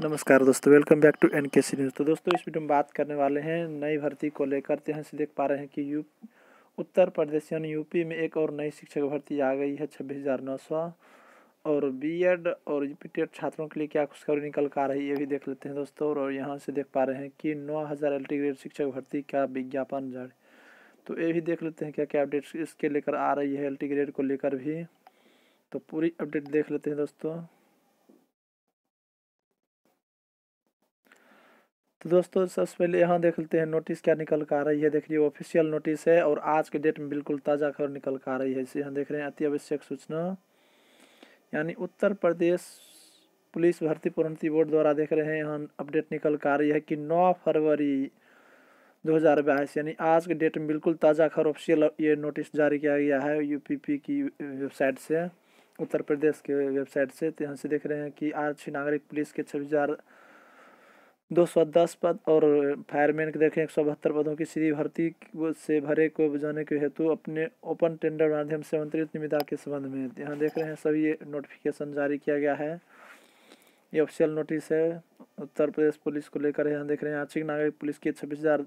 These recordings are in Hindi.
नमस्कार दोस्तों वेलकम बैक टू एन के सी न्यूज़ तो दोस्तों इस वीडियो में बात करने वाले हैं नई भर्ती को लेकर तो यहाँ से देख पा रहे हैं कि यू उत्तर प्रदेश यानी यूपी में एक और नई शिक्षक भर्ती आ गई है छब्बीस हज़ार नौ सौ और बी एड और एड e छात्रों के लिए क्या खुशखबरी निकल कर रही है ये भी देख लेते हैं दोस्तों और यहाँ से देख पा रहे हैं कि नौ हज़ार ग्रेड शिक्षक भर्ती का विज्ञापन जारी तो ये भी देख लेते हैं क्या क्या अपडेट्स इसके लेकर आ रही है एल ग्रेड को लेकर भी तो पूरी अपडेट देख लेते हैं दोस्तों तो दोस्तों सबसे पहले यहाँ देख लेते हैं नोटिस क्या निकल कर आ रही है देख रही है ऑफिशियल नोटिस है और आज के डेट में बिल्कुल ताज़ा खबर निकल कर आ रही है इसे यहाँ देख रहे हैं अति आवश्यक सूचना यानी उत्तर प्रदेश पुलिस भर्ती प्रोन्नति बोर्ड द्वारा देख रहे हैं यहाँ अपडेट निकल कर आ रही है कि नौ फरवरी बाईस यानी आज के डेट में बिल्कुल ताज़ा खबर ऑफिशियल ये नोटिस जारी किया गया है पी की वेबसाइट से उत्तर प्रदेश के वेबसाइट से तो यहाँ से देख रहे हैं कि आरक्षी नागरिक पुलिस के छब्बीस दो सौ दस पद और फायरमैन के देखें एक सौ बहत्तर पदों की सीधी भर्ती से भरे को जाने के हेतु अपने ओपन टेंडर माध्यम से मंत्री निविदा के संबंध में यहाँ देख रहे हैं सभी नोटिफिकेशन जारी किया गया है ये ऑफिशियल नोटिस है उत्तर प्रदेश पुलिस को लेकर यहाँ देख रहे हैं आंशिक नागरिक पुलिस की छब्बीस हज़ार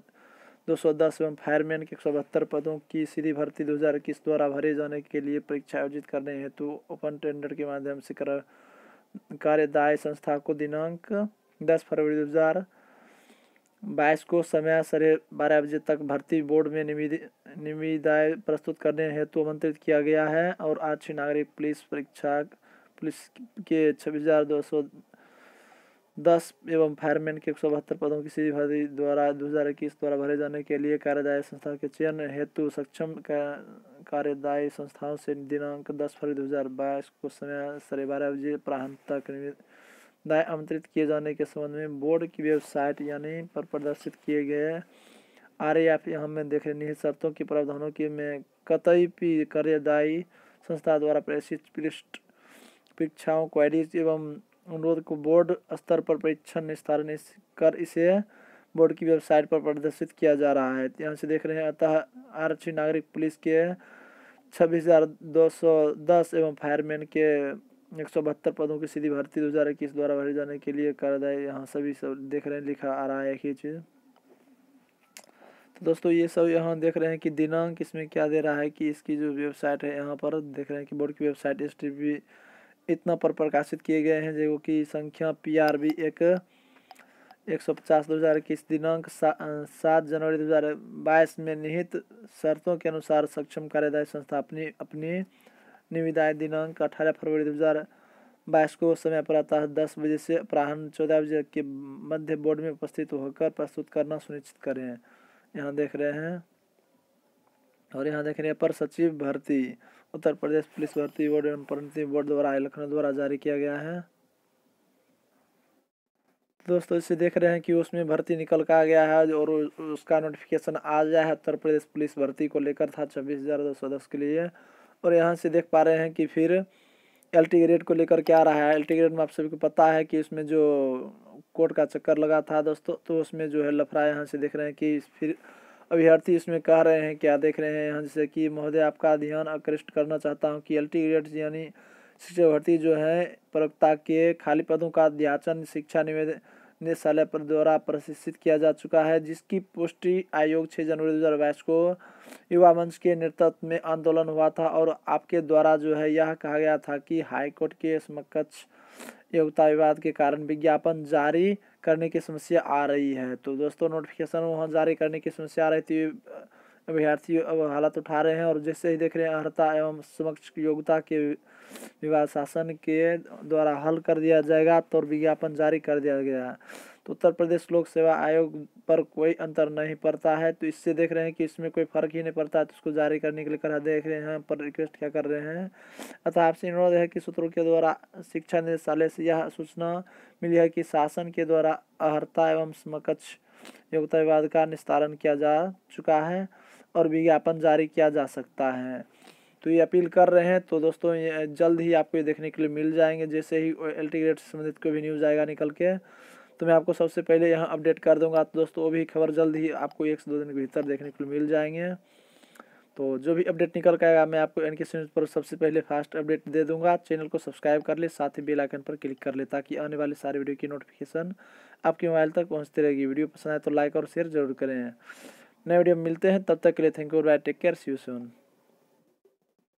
दो सौ दस एवं फायरमैन के एक सौ बहत्तर पदों की सीधी भर्ती दो हज़ार इक्कीस द्वारा भरे जाने के लिए परीक्षा आयोजित करने हेतु ओपन टेंडर के माध्यम से कर कार्यदाय संस्था को दिनांक दस फरवरी दो हज़ार बाईस को समय सरे बारह बजे तक भर्ती बोर्ड में निविदाय प्रस्तुत करने हेतु आमंत्रित किया गया है और आरक्षी नागरिक पुलिस परीक्षा पुलिस के छब्बीस हज़ार दो सौ दस एवं फायरमैन के एक सौ बहत्तर पदों की सीधी भर्ती द्वारा दो हज़ार इक्कीस द्वारा भरे जाने के लिए कार्यदायी संस्था के चयन हेतु सक्षम कार्यदायी संस्थाओं से दिनांक दस फरवरी दो हज़ार बाईस को समय सरे बारह बजे प्रांत तक दाय आमंत्रित किए जाने के संबंध में बोर्ड की वेबसाइट यानी पर प्रदर्शित किए गए आर एफ में रहे निहित शर्तों की प्रावधानों की में कतई भी कार्यदायी संस्था द्वारा प्रेषित पृष्ठ परीक्षाओं क्वेरीज एवं अनुरोध को बोर्ड स्तर पर परीक्षण निस्तारण कर इसे बोर्ड की वेबसाइट पर प्रदर्शित किया जा रहा है यहाँ से देख रहे हैं अतः आरक्षी नागरिक पुलिस के छब्बीस हज़ार दो सौ दस एवं फायरमैन के एक सौ बहत्तर पदों की सीधी भर्ती दो हज़ार इक्कीस द्वारा भरे जाने के लिए कर दाए यहाँ सभी सब देख रहे हैं लिखा आ रहा है एक ही चीज़ तो दोस्तों ये सब यहाँ देख रहे हैं कि दिनांक इसमें क्या दे रहा है कि इसकी जो वेबसाइट है यहाँ पर देख रहे हैं कि बोर्ड की वेबसाइट इस इतना पर प्रकाशित किए गए हैं जो कि संख्या पी आर बी एक एक सौ पचास दो हज़ार इक्कीस दिनांक सात जनवरी दो हज़ार बाईस में निहित शर्तों के अनुसार सक्षम कार्यदायी संस्था अपनी अपनी निविदाएं दिनांक अठारह फरवरी दो हज़ार बाईस को समय पर है दस बजे से अपराह चौदह बजे के मध्य बोर्ड में उपस्थित होकर प्रस्तुत करना सुनिश्चित करें यहाँ देख रहे हैं और यहाँ हैं पर सचिव भर्ती उत्तर प्रदेश पुलिस भर्ती बोर्ड एवं प्रति बोर्ड द्वारा लखनऊ द्वारा जारी किया गया है दोस्तों इसे देख रहे हैं कि उसमें भर्ती निकल का आ गया है और उसका नोटिफिकेशन आ गया है उत्तर प्रदेश पुलिस भर्ती को लेकर था छब्बीस हज़ार दो सौ दस के लिए और यहाँ से देख पा रहे हैं कि फिर एल टी ग्रेड को लेकर क्या रहा है एल टी ग्रेड में आप सभी को पता है कि इसमें जो कोर्ट का चक्कर लगा था दोस्तों तो उसमें जो है लफड़ा यहाँ से देख रहे हैं कि फिर अभ्यर्थी इसमें कह रहे हैं क्या देख रहे हैं यहाँ जैसे कि महोदय आपका ध्यान आकृष्ट करना चाहता हूँ कि एल टी ग्रेड यानी शिक्षा भर्ती जो है प्रवक्ता के खाली पदों का अध्याचन शिक्षा निवेदन निदेशालय पर द्वारा प्रशिक्षित किया जा चुका है जिसकी पुष्टि आयोग 6 जनवरी दो को युवा मंच के नेतृत्व में आंदोलन हुआ था और आपके द्वारा जो है यह कहा गया था कि हाईकोर्ट के समकक्ष योग्यता विवाद के कारण विज्ञापन जारी करने की समस्या आ रही है तो दोस्तों नोटिफिकेशन वहाँ जारी करने की समस्या आ रही थी अभ्यर्थी अब हालत उठा रहे हैं और जैसे ही देख रहे हैं अर्ता एवं समक्ष योग्यता के विवाद शासन के द्वारा हल कर दिया जाएगा तो विज्ञापन जारी कर दिया गया तो उत्तर प्रदेश लोक सेवा आयोग पर कोई अंतर नहीं पड़ता है तो इससे देख रहे हैं कि इसमें कोई फर्क ही नहीं पड़ता है तो उसको जारी करने के लिए कर देख रहे हैं पर रिक्वेस्ट क्या कर रहे हैं अतः आपसे अनुरोध है कि सूत्रों के द्वारा शिक्षा निदेशालय से यह सूचना मिली है कि शासन के द्वारा अहर्ता एवं समकक्ष योग्यता विवाद का निस्तारण किया जा चुका है और विज्ञापन जारी किया जा सकता है तो ये अपील कर रहे हैं तो दोस्तों ये जल्द ही आपको ये देखने के लिए मिल जाएंगे जैसे ही एल टी ग्रेड से संबंधित कोई भी न्यूज़ आएगा निकल के तो मैं आपको सबसे पहले यहाँ अपडेट कर दूंगा तो दोस्तों वो भी खबर जल्द ही आपको एक से दो दिन के भीतर देखने के लिए मिल जाएंगे तो जो भी अपडेट निकल के आएगा मैं आपको एन के पर सबसे पहले फास्ट अपडेट दे दूंगा चैनल को सब्सक्राइब कर ले साथ ही बेल आइकन पर क्लिक कर ले ताकि आने वाले सारे वीडियो की नोटिफिकेशन आपके मोबाइल तक पहुँचती रहेगी वीडियो पसंद आए तो लाइक और शेयर जरूर करें नए वीडियो मिलते हैं तब तक के लिए thank you bye take care see you soon